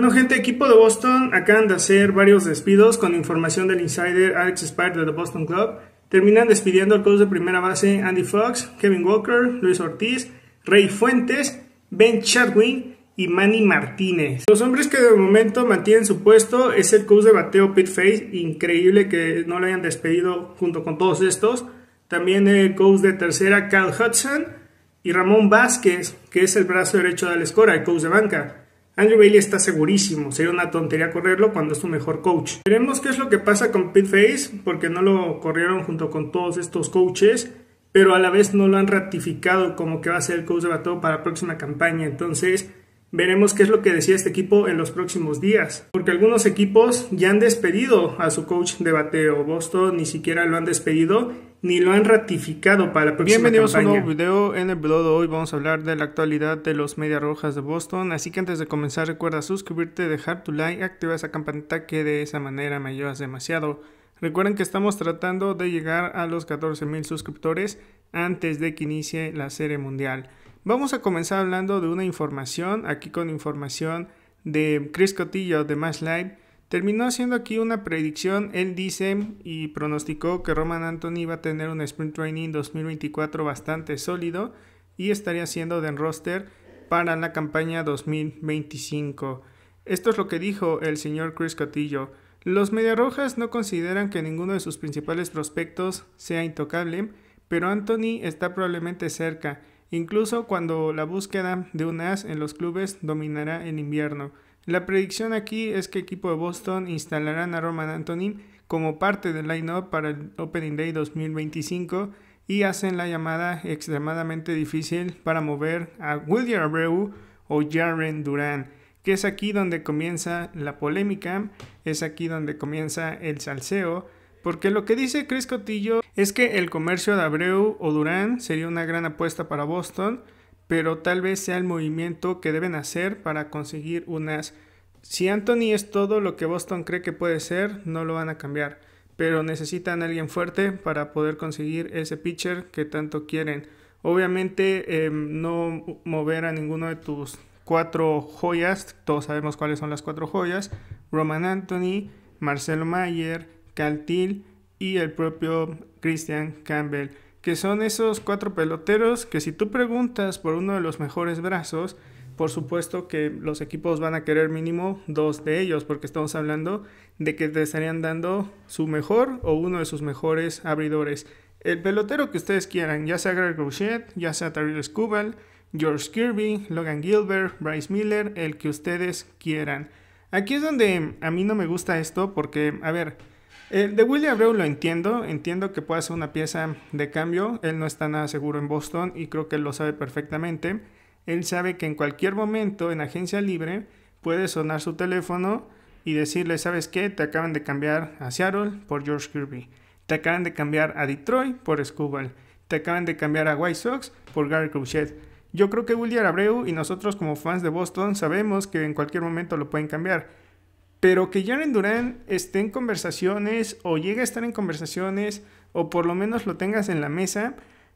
Bueno, gente, equipo de Boston acaban de hacer varios despidos con información del insider Alex Spire de The Boston Club. Terminan despidiendo al coach de primera base Andy Fox, Kevin Walker, Luis Ortiz, Rey Fuentes, Ben Chadwin y Manny Martínez. Los hombres que de momento mantienen su puesto es el coach de bateo Pete Face, increíble que no lo hayan despedido junto con todos estos. También el coach de tercera Cal Hudson y Ramón Vázquez, que es el brazo derecho de la escora, el coach de banca. Andrew Bailey está segurísimo, sería una tontería correrlo cuando es su mejor coach. Veremos qué es lo que pasa con Pete Face, porque no lo corrieron junto con todos estos coaches, pero a la vez no lo han ratificado como que va a ser el coach de bateo para la próxima campaña. Entonces, Veremos qué es lo que decía este equipo en los próximos días, porque algunos equipos ya han despedido a su coach de bateo. Boston ni siquiera lo han despedido ni lo han ratificado para la próxima Bienvenidos a un nuevo video. En el video de hoy vamos a hablar de la actualidad de los Medias Rojas de Boston. Así que antes de comenzar, recuerda suscribirte, dejar tu like, activar esa campanita que de esa manera me ayudas demasiado. Recuerden que estamos tratando de llegar a los 14.000 suscriptores antes de que inicie la Serie Mundial. Vamos a comenzar hablando de una información, aquí con información de Chris Cotillo de Mash Terminó haciendo aquí una predicción, él dice y pronosticó que Roman Anthony iba a tener un sprint training 2024 bastante sólido y estaría siendo de roster para la campaña 2025. Esto es lo que dijo el señor Chris Cotillo. Los rojas no consideran que ninguno de sus principales prospectos sea intocable, pero Anthony está probablemente cerca incluso cuando la búsqueda de un as en los clubes dominará en invierno. La predicción aquí es que el equipo de Boston instalarán a Roman Anthony como parte del line-up para el Opening Day 2025 y hacen la llamada extremadamente difícil para mover a William Abreu o Jaren Duran, que es aquí donde comienza la polémica, es aquí donde comienza el salseo, porque lo que dice Chris Cotillo es que el comercio de Abreu o Durán sería una gran apuesta para Boston, pero tal vez sea el movimiento que deben hacer para conseguir unas. Si Anthony es todo lo que Boston cree que puede ser, no lo van a cambiar, pero necesitan a alguien fuerte para poder conseguir ese pitcher que tanto quieren. Obviamente em, no mover a ninguno de tus cuatro joyas, todos sabemos cuáles son las cuatro joyas, Roman Anthony, Marcelo Mayer, Caltil y el propio Christian Campbell, que son esos cuatro peloteros que si tú preguntas por uno de los mejores brazos, por supuesto que los equipos van a querer mínimo dos de ellos, porque estamos hablando de que te estarían dando su mejor o uno de sus mejores abridores. El pelotero que ustedes quieran, ya sea Greg Rochette, ya sea Tariel Skubal, George Kirby, Logan Gilbert, Bryce Miller, el que ustedes quieran. Aquí es donde a mí no me gusta esto porque, a ver, eh, de William Abreu lo entiendo, entiendo que puede ser una pieza de cambio, él no está nada seguro en Boston y creo que lo sabe perfectamente. Él sabe que en cualquier momento en agencia libre puede sonar su teléfono y decirle, ¿sabes qué? Te acaban de cambiar a Seattle por George Kirby, te acaban de cambiar a Detroit por Scoobal, te acaban de cambiar a White Sox por Gary Crochet. Yo creo que William Abreu y nosotros como fans de Boston sabemos que en cualquier momento lo pueden cambiar pero que Jaren Durán esté en conversaciones o llegue a estar en conversaciones o por lo menos lo tengas en la mesa,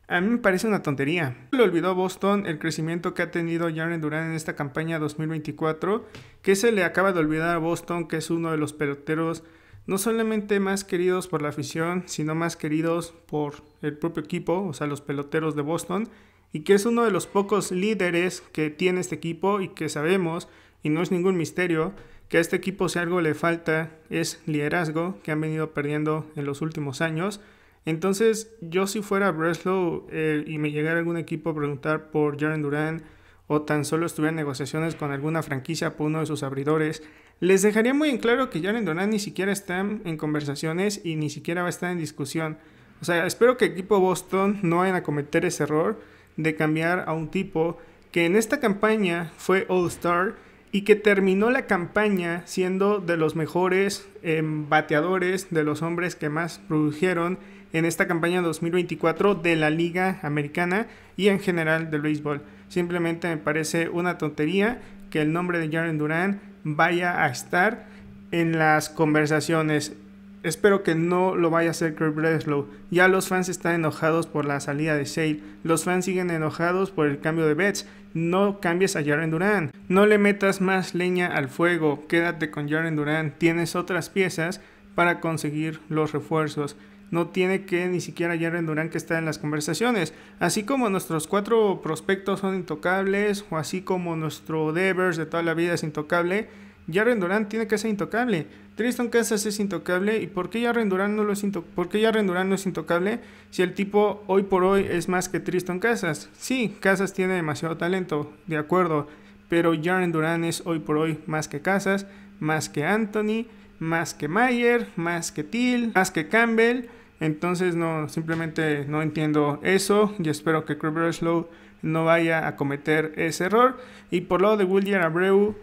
a mí me parece una tontería. Le olvidó a Boston el crecimiento que ha tenido Jaren Durán en esta campaña 2024, que se le acaba de olvidar a Boston, que es uno de los peloteros no solamente más queridos por la afición, sino más queridos por el propio equipo, o sea, los peloteros de Boston, y que es uno de los pocos líderes que tiene este equipo y que sabemos y no es ningún misterio que a este equipo si algo le falta es liderazgo que han venido perdiendo en los últimos años. Entonces yo si fuera a Breslau eh, y me llegara algún equipo a preguntar por Jaren Durán o tan solo estuviera en negociaciones con alguna franquicia por uno de sus abridores, les dejaría muy en claro que Jaren Durán ni siquiera está en conversaciones y ni siquiera va a estar en discusión. O sea, espero que el equipo Boston no vayan a cometer ese error de cambiar a un tipo que en esta campaña fue All Star y que terminó la campaña siendo de los mejores em, bateadores, de los hombres que más produjeron en esta campaña 2024 de la Liga Americana y en general del béisbol. Simplemente me parece una tontería que el nombre de Jaren Duran vaya a estar en las conversaciones Espero que no lo vaya a hacer Kurt Breslow. Ya los fans están enojados por la salida de Sale. Los fans siguen enojados por el cambio de bets. No cambies a Jaren Duran. No le metas más leña al fuego. Quédate con Jaren Duran. Tienes otras piezas para conseguir los refuerzos. No tiene que ni siquiera Jaren Duran que está en las conversaciones. Así como nuestros cuatro prospectos son intocables, o así como nuestro Devers de toda la vida es intocable Jaren tiene que ser intocable. Tristan Casas es intocable. ¿Y por qué Jaren no, lo es ¿Por no es intocable si el tipo hoy por hoy es más que Tristan Casas? Sí, Casas tiene demasiado talento, de acuerdo. Pero Jaren Durán es hoy por hoy más que Casas, más que Anthony, más que Mayer, más que Till, más que Campbell. Entonces no, simplemente no entiendo eso y espero que Craig Slow no vaya a cometer ese error. Y por lo de William Abreu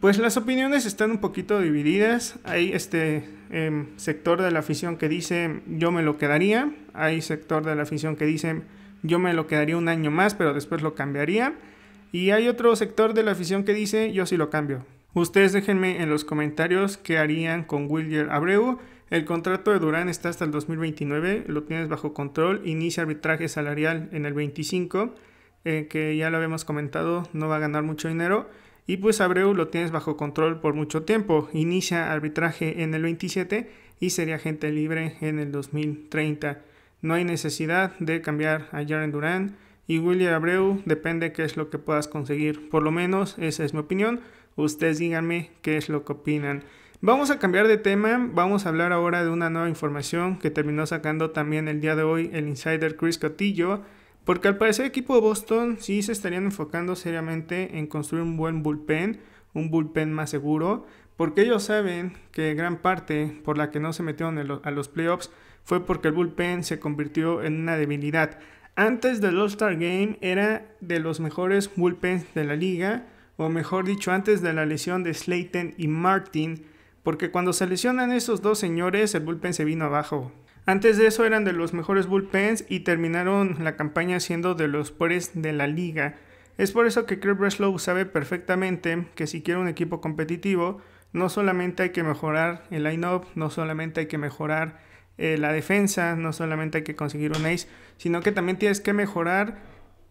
pues las opiniones están un poquito divididas. Hay este em, sector de la afición que dice yo me lo quedaría. Hay sector de la afición que dice yo me lo quedaría un año más, pero después lo cambiaría. Y hay otro sector de la afición que dice yo sí lo cambio. Ustedes déjenme en los comentarios qué harían con William Abreu. El contrato de Durán está hasta el 2029, lo tienes bajo control, inicia arbitraje salarial en el 25, eh, que ya lo habíamos comentado, no va a ganar mucho dinero y pues Abreu lo tienes bajo control por mucho tiempo. Inicia arbitraje en el 27 y sería agente libre en el 2030. No hay necesidad de cambiar a Jaren Durán y William Abreu, depende qué es lo que puedas conseguir. Por lo menos esa es mi opinión. Ustedes díganme qué es lo que opinan. Vamos a cambiar de tema, vamos a hablar ahora de una nueva información que terminó sacando también el día de hoy el insider Chris Cotillo porque al parecer el equipo de Boston sí se estarían enfocando seriamente en construir un buen bullpen, un bullpen más seguro, porque ellos saben que gran parte por la que no se metieron a los playoffs fue porque el bullpen se convirtió en una debilidad. Antes del All-Star Game era de los mejores bullpens de la liga, o mejor dicho, antes de la lesión de Slayton y Martin, porque cuando se lesionan esos dos señores, el bullpen se vino abajo antes de eso eran de los mejores bullpens y terminaron la campaña siendo de los peores de la liga. Es por eso que Chris Breslow sabe perfectamente que si quiere un equipo competitivo, no solamente hay que mejorar el line-up, no solamente hay que mejorar eh, la defensa, no solamente hay que conseguir un ace, sino que también tienes que mejorar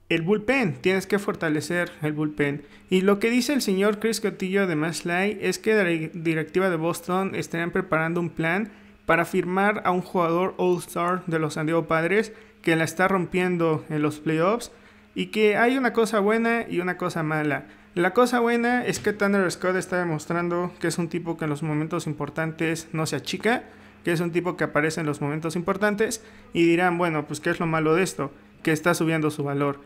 el bullpen, tienes que fortalecer el bullpen. Y lo que dice el señor Chris Cotillo de Maslay es que la directiva de Boston estarían preparando un plan para firmar a un jugador All-Star de los San Diego Padres que la está rompiendo en los playoffs y que hay una cosa buena y una cosa mala. La cosa buena es que Tanner Scott está demostrando que es un tipo que en los momentos importantes no se achica, que es un tipo que aparece en los momentos importantes y dirán, bueno, pues ¿qué es lo malo de esto? Que está subiendo su valor.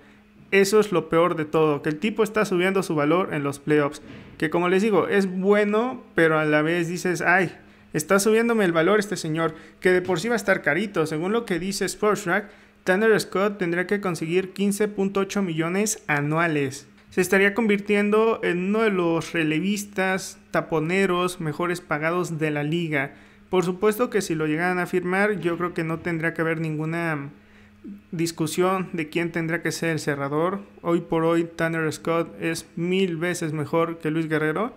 Eso es lo peor de todo, que el tipo está subiendo su valor en los playoffs. Que como les digo, es bueno, pero a la vez dices, ay, Está subiéndome el valor este señor, que de por sí va a estar carito. Según lo que dice Sportsrack, Tanner Scott tendría que conseguir 15.8 millones anuales. Se estaría convirtiendo en uno de los relevistas, taponeros mejores pagados de la liga. Por supuesto que si lo llegaran a firmar, yo creo que no tendría que haber ninguna discusión de quién tendrá que ser el cerrador. Hoy por hoy Tanner Scott es mil veces mejor que Luis Guerrero,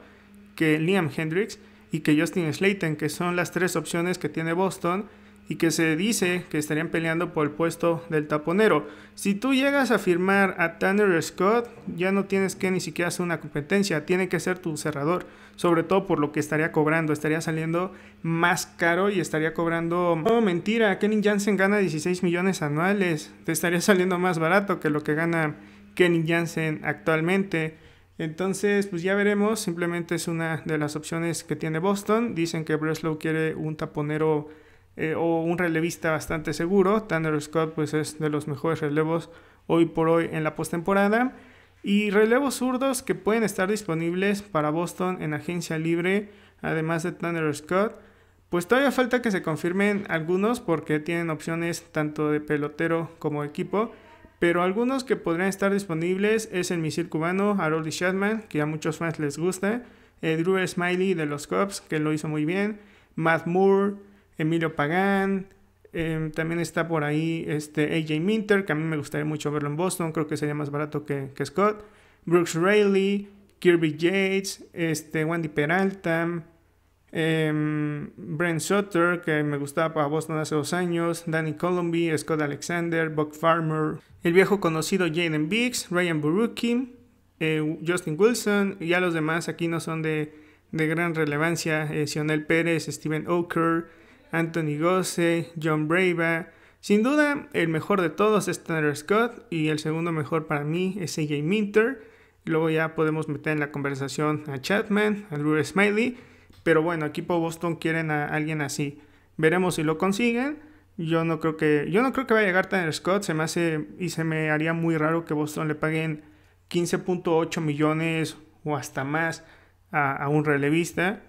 que Liam Hendricks y que Justin Slayton, que son las tres opciones que tiene Boston y que se dice que estarían peleando por el puesto del taponero. Si tú llegas a firmar a Tanner Scott, ya no tienes que ni siquiera hacer una competencia, tiene que ser tu cerrador, sobre todo por lo que estaría cobrando, estaría saliendo más caro y estaría cobrando... No, mentira, Kenny Jansen gana 16 millones anuales, te estaría saliendo más barato que lo que gana Kenny Jansen actualmente. Entonces, pues ya veremos, simplemente es una de las opciones que tiene Boston. Dicen que Breslow quiere un taponero eh, o un relevista bastante seguro. Tanner Scott pues es de los mejores relevos hoy por hoy en la postemporada. Y relevos zurdos que pueden estar disponibles para Boston en agencia libre, además de Tanner Scott. Pues todavía falta que se confirmen algunos porque tienen opciones tanto de pelotero como equipo. Pero algunos que podrían estar disponibles es el misil cubano Harold Shadman, que a muchos fans les gusta, Drew Smiley de los Cubs, que lo hizo muy bien, Matt Moore, Emilio Pagán, em, también está por ahí este AJ Minter, que a mí me gustaría mucho verlo en Boston, creo que sería más barato que, Scott, Brooks Rayleigh Kirby Yates, este, Wendy Peralta, Em, Brent Sutter, que me gustaba para Boston hace dos años, Danny Colomby, Scott Alexander, Buck Farmer, el viejo conocido Jaden Biggs, Ryan Buruki, eh, Justin Wilson, y ya los demás aquí no son de, gran relevancia, eh, Sionel Pérez, Steven Oker, Anthony Gosse, John Brava. Sin duda, el mejor de todos es Tanner Scott y el segundo mejor para mí es AJ Minter. Luego ya podemos meter en la conversación a Chapman, a Drew Smiley pero bueno, equipo Boston quieren a alguien así. Veremos si lo consiguen. Yo no creo que yo no creo que vaya a llegar Tanner Scott, se me hace y se me haría muy raro que Boston le paguen 15.8 millones o hasta más a, un relevista,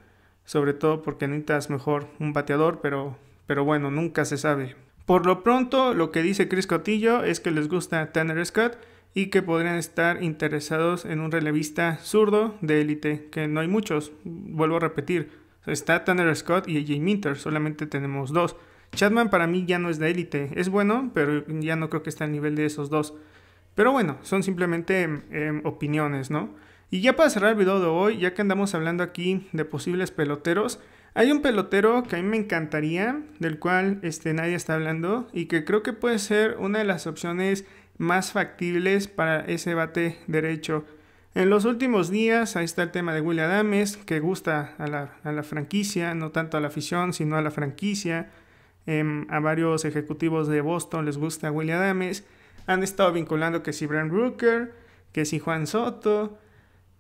sobre todo porque necesitas mejor un bateador, pero pero bueno, nunca se sabe. Por lo pronto, lo que dice Chris Cotillo es que les gusta Tanner Scott y que podrían estar interesados en un relevista zurdo de élite, que no hay muchos, vuelvo a repetir, está Tanner Scott y AJ Minter, solamente tenemos dos. Chatman para mí ya no es de élite, es bueno, pero ya no creo que esté al nivel de esos dos. Pero bueno, son simplemente em, opiniones, ¿no? Y ya para cerrar el video de hoy, ya que andamos hablando aquí de posibles peloteros, hay un pelotero que a mí me encantaría, del cual este, nadie está hablando y que creo que puede ser una de las opciones más factibles para ese bate derecho. En los últimos días, ahí está el tema de William Adames, que gusta a la, franquicia, no tanto a la afición, sino a la franquicia. Em, a varios ejecutivos de Boston les gusta William Adames. Han estado vinculando que si Brian Rooker, que si Juan Soto,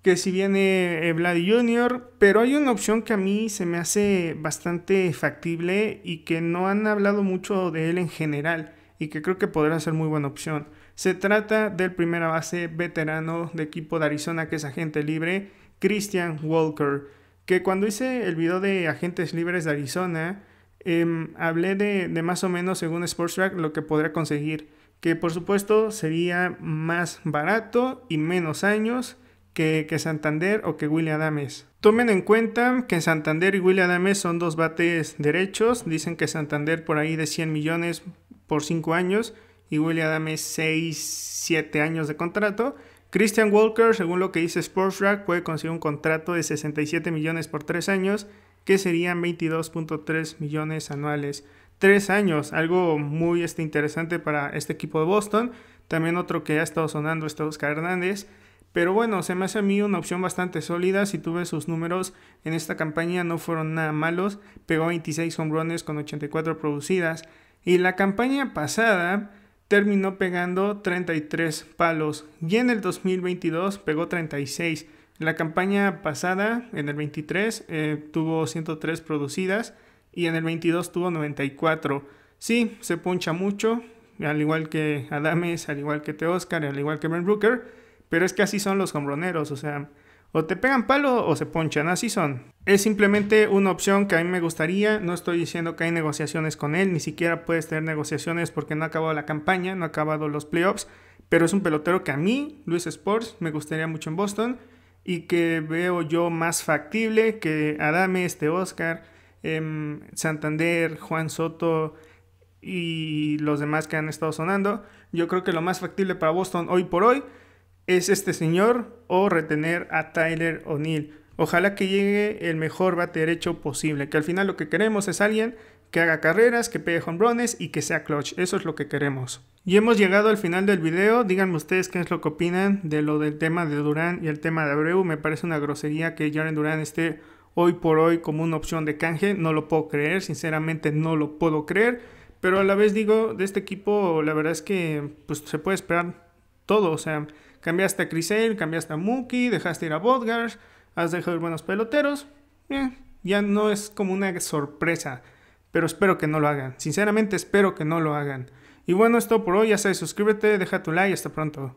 que si viene eh, Vlad Jr., pero hay una opción que a mí se me hace bastante factible y que no han hablado mucho de él en general y que creo que podrá ser muy buena opción. Se trata del primer base veterano de equipo de Arizona que es agente libre, Christian Walker, que cuando hice el video de agentes libres de Arizona, em, hablé de, más o menos, según Sports lo que podría conseguir, que por supuesto sería más barato y menos años que, que Santander o que William Adams. Tomen en cuenta que Santander y William Adames son dos bates derechos, dicen que Santander por ahí de 100 millones por 5 años y William dame 6, 7 años de contrato. Christian Walker, según lo que dice SportsRack, puede conseguir un contrato de 67 millones por 3 años, que serían 22.3 millones anuales. 3 años, algo muy este, interesante para este equipo de Boston. También otro que ha estado sonando es este Oscar Hernández. Pero bueno, se me hace a mí una opción bastante sólida. Si tuve sus números en esta campaña, no fueron nada malos. Pegó 26 home con 84 producidas. Y la campaña pasada terminó pegando 33 palos y en el 2022 pegó 36. La campaña pasada, en el 23, eh, tuvo 103 producidas y en el 22 tuvo 94. Sí, se puncha mucho, al igual que Adames, al igual que Teoscar, al igual que Ben Brooker, pero es que así son los hombroneros, o sea, o te pegan palo o se ponchan, así son. Es simplemente una opción que a mí me gustaría, no estoy diciendo que hay negociaciones con él, ni siquiera puedes tener negociaciones porque no ha acabado la campaña, no ha acabado los playoffs, pero es un pelotero que a mí, Luis Sports, me gustaría mucho en Boston y que veo yo más factible que Adame, este Oscar, em, Santander, Juan Soto y los demás que han estado sonando. Yo creo que lo más factible para Boston hoy por hoy es este señor o retener a Tyler O'Neill. Ojalá que llegue el mejor bate derecho posible, que al final lo que queremos es alguien que haga carreras, que pegue hombrones y que sea clutch. Eso es lo que queremos. Y hemos llegado al final del video. Díganme ustedes qué es lo que opinan de lo del tema de Durán y el tema de Abreu. Me parece una grosería que Jaren Durán esté hoy por hoy como una opción de canje. No lo puedo creer, sinceramente no lo puedo creer. Pero a la vez digo, de este equipo la verdad es que pues, se puede esperar todo. O sea, Cambiaste a Crisel, cambiaste a Mookie, dejaste ir a Bodgars, has dejado ir buenos peloteros. Eh, ya no es como una sorpresa, pero espero que no lo hagan. Sinceramente espero que no lo hagan. Y bueno, esto por hoy. Ya sabes, suscríbete, deja tu like y hasta pronto.